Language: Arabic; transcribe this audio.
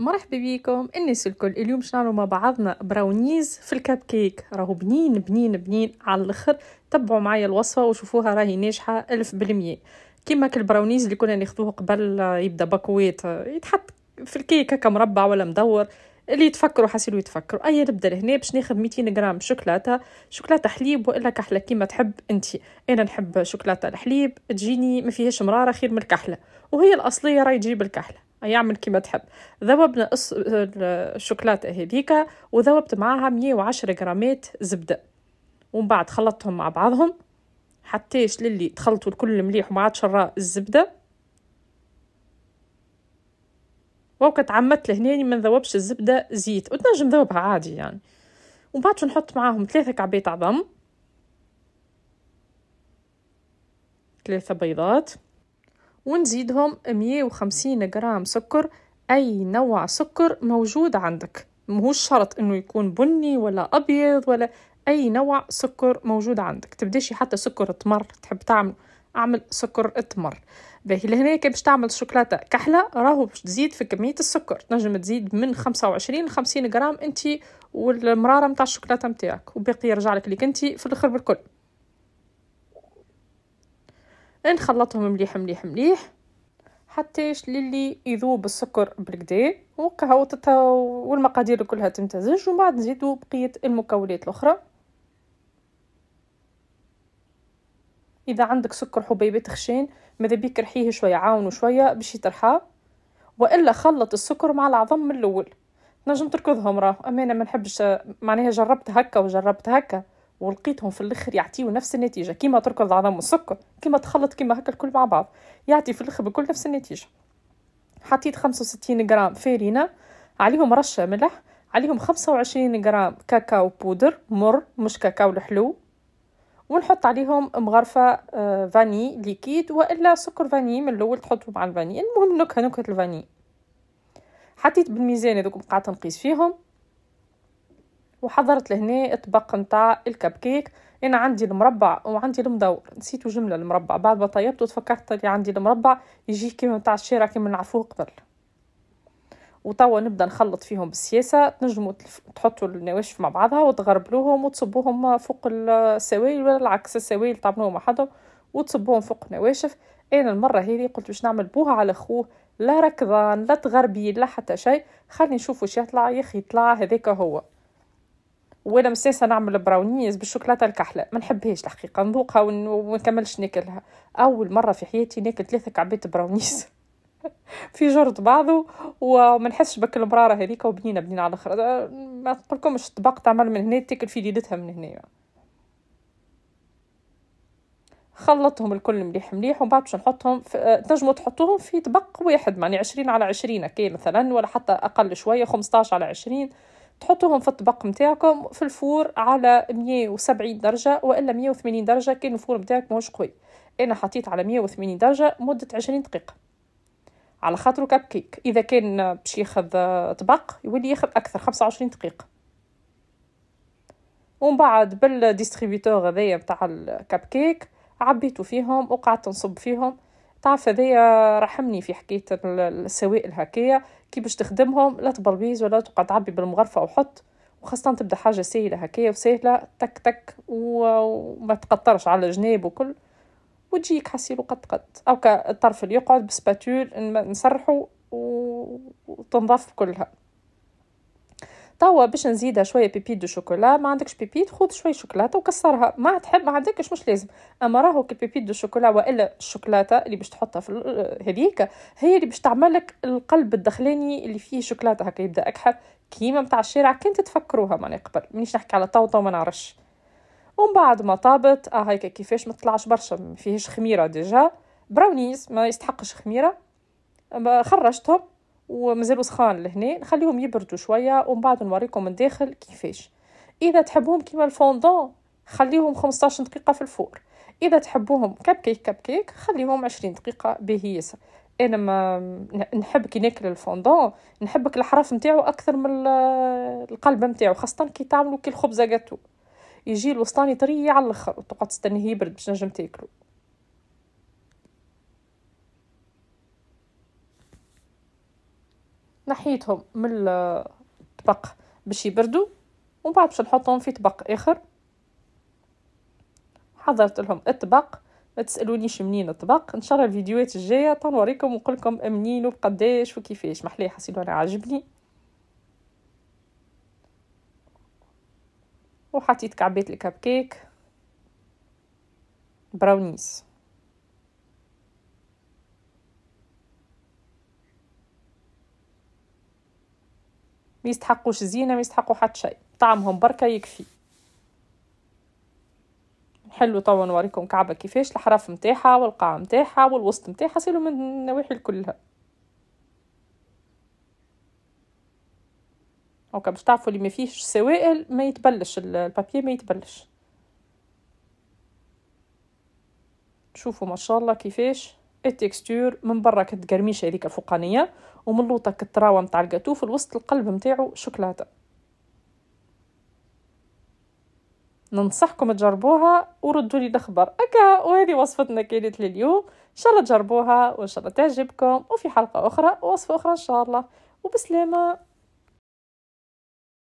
مرحبا بيكم الناس الكل اليوم باش مع بعضنا براونيز في الكاب كيك راهو بنين بنين بنين على الاخر تبعوا معايا الوصفه وشوفوها راهي ناجحه ألف بالمية كيما البراونيز اللي كنا ناخذوه قبل يبدا باكويت يتحط في الكيك هكا مربع ولا مدور اللي يتفكروا حاسيلو يتفكروا اي نبدا لهنا باش ناخذ 200 غرام شوكولاته شوكولاته حليب والا كحله كيما تحب انت انا نحب شوكولاته الحليب تجيني ما فيهاش مراره خير من الكحله وهي الاصليه راهي تجيب الكحله يعمل كما تحب ذوبنا الشوكولاتة هذيك وذوبت معاها 110 غرامات زبدة ومن بعد خلطتهم مع بعضهم حتىش للي تخلطوا الكل مليح وما شراء الزبدة وقت تعمدت لهناني ما نذوبش الزبدة زيت وتنجم ذوبها عادي يعني ومن بعد نحط معاهم ثلاثة كعبات عظم ثلاثة بيضات ونزيدهم 150 جرام سكر أي نوع سكر موجود عندك مو شرط إنه يكون بني ولا أبيض ولا أي نوع سكر موجود عندك تبديش حتى سكر تمر تحب تعمل اعمل سكر تمر باهي لهنا كي باش تعمل شوكولاته كحله راهو باش تزيد في كميه السكر تنجم تزيد من 25 ل 50 غرام انت والمراره نتاع الشوكولاته نتاعك وباقي يرجع لك ليك انت في الاخر بالكل نخلطهم مليح مليح مليح حتى للي يذوب السكر بالكدا وقهوتها والمقادير كلها تمتزج ومن بعد نزيدو بقيه المكونات الاخرى اذا عندك سكر حبيبات خشين ماذا بيك رحيه شويه عاونو شويه باش يترحى والا خلط السكر مع العظم من الاول نجم تركضهم راه امانه ما نحبش معناها جربت هكا وجربت هكا ولقيتهم في الاخر يعطيو نفس النتيجه كيما تركض عظم والسكر كيما تخلط كيما هكا الكل مع بعض يعطي في الاخر بكل نفس النتيجه حطيت 65 غرام فارينه عليهم رشه ملح عليهم 25 غرام كاكاو بودر مر مش كاكاو الحلو ونحط عليهم مغرفة آه، فاني ليكيد وإلا سكر فاني من الأول تحطو مع الفاني المهم نكهة نكهة الفاني حطيت بالميزان هذوك قعدت نقيس فيهم وحضرت لهنا طبق نتاع الكب كيك انا عندي المربع وعندي المدور نسيتو جمله المربع بعد ما طيبته تفكرت اللي عندي المربع يجي كيما نتاع الشارع كيما نعرفوه قبل وتوا نبدا نخلط فيهم بالسياسه تنجموا تحطوا النواشف مع بعضها وتغربلوهم وتصبوهم فوق السوائل ولا العكس السوائل تعملوهم وحدهم وتصبوهم فوق النواشف انا المره هذه قلت باش نعمل بوها على خوه لا ركضان لا تغربي لا حتى شيء خلي نشوفوا واش يطلع يا اخي طلع هذاك هو وانا مستانسه نعمل براونيز بالشوكولاته الكحله ما نحبهاش الحقيقه نذوقها وما نكملش ناكلها اول مره في حياتي ناكل ثلاثه كعبات براونيز في جرد بعضه وما نحسش بك المراره هذيك وبنينه بنينه على الاخر ما نقولكمش الطبق تعمل من هنا تاكل في ليلتها من هنا خلطهم الكل مليح مليح ومن بعد باش نحطهم آه، تنجموا تحطوهم في طبق واحد يعني عشرين على عشرين كي مثلا ولا حتى اقل شويه خمسطاش على عشرين تحطوهم في الطبق نتاعكم في الفور على 170 درجة وإلا 180 درجة كان الفور نتاعك ماهوش قوي أنا حطيت على 180 درجة مدة 20 دقيقة على خاطر كاب كيك إذا كان باش ياخذ طبق يولي ياخذ أكثر 25 دقيقة ومن بعد بالديستريبيتور هذايا نتاع الكاب كيك عبيتو فيهم وقعدت نصب فيهم تعرف هذايا رحمني في حكايه السوائل هكايا كي باش تخدمهم لا تبلبيز ولا تقعد تعبي بالمغرفه وحط وخاصة تبدا حاجة سهلة هكايا وسهلة تك تك وما تقطرش على الجناب وكل وتجيك حسيل قد قد أو الطرف اللي يقعد بسباتول نسرحو وتنظف كلها توا باش نزيدها شويه بيبيت دو شوكولا ما عندكش بيبيت خذ شويه شوكولاته وكسرها ما تحب ما عندكش مش لازم اما راهو بيبيت دو شوكولا والا الشوكولاته اللي باش تحطها في هذيك هي اللي باش تعمل لك القلب الدخلاني اللي فيه شوكولاته هكا يبدا اكحل كيما نتاع الشارع كنت تفكروها ما قبل مانيش نحكي على طوطة تو ما نعرفش ومن بعد ما طابت اه هيك كيفاش ما طلعش برشا ما فيهش خميره ديجا براونيز ما يستحقش خميره خرجتهم ومازالوا سخان لهنا نخليهم يبردوا شويه ومن بعد نوريكم من الداخل كيفاش اذا تحبوهم كيما الفوندون خليهم 15 دقيقه في الفور اذا تحبوهم كب كيك كب كيك خليهم 20 دقيقه به ياسر انا ما نحب كي ناكل الفوندون نحبك الحرف نتاعو اكثر من القلب نتاعو خاصه كي تعملوا كي الخبزه جاتو يجي الوسطاني طري على الاخر وتقعد تستنيه يبرد باش نجم تاكلو نحيتهم من الطبق باش يبردوا ومن بعد باش نحطهم في طبق اخر حضرت لهم الطبق ما تسالونيش منين الطبق ان شاء الله الفيديوهات الجايه تنوريكم ونقول لكم منين وبقداش وكيفاش محلاه حسيت انا عاجبني وحطيت كعبات الكب كيك براونيز ما يستحقوش زينه ما يستحقوا حتى شيء طعمهم بركه يكفي نحلو توا نوريكم كعبه كيفاش الحرف نتاعها والقاع نتاعها والوسط نتاعها سيلو من النواحي كلها هكا باش تعرفوا اللي ما فيهش سوائل ما يتبلش البابي ما يتبلش شوفوا ما شاء الله كيفاش تيكستور من برا كانت قرميشه هذيك فوقانيه ومن لوطا كتراوه نتاع الكاتو في الوسط القلب نتاعو شوكولاته ننصحكم تجربوها وردوا لي الخبر اكا وهذه وصفتنا كانت لليوم ان شاء الله تجربوها وان شاء الله تعجبكم وفي حلقه اخرى وصفه اخرى ان شاء الله وبسلامه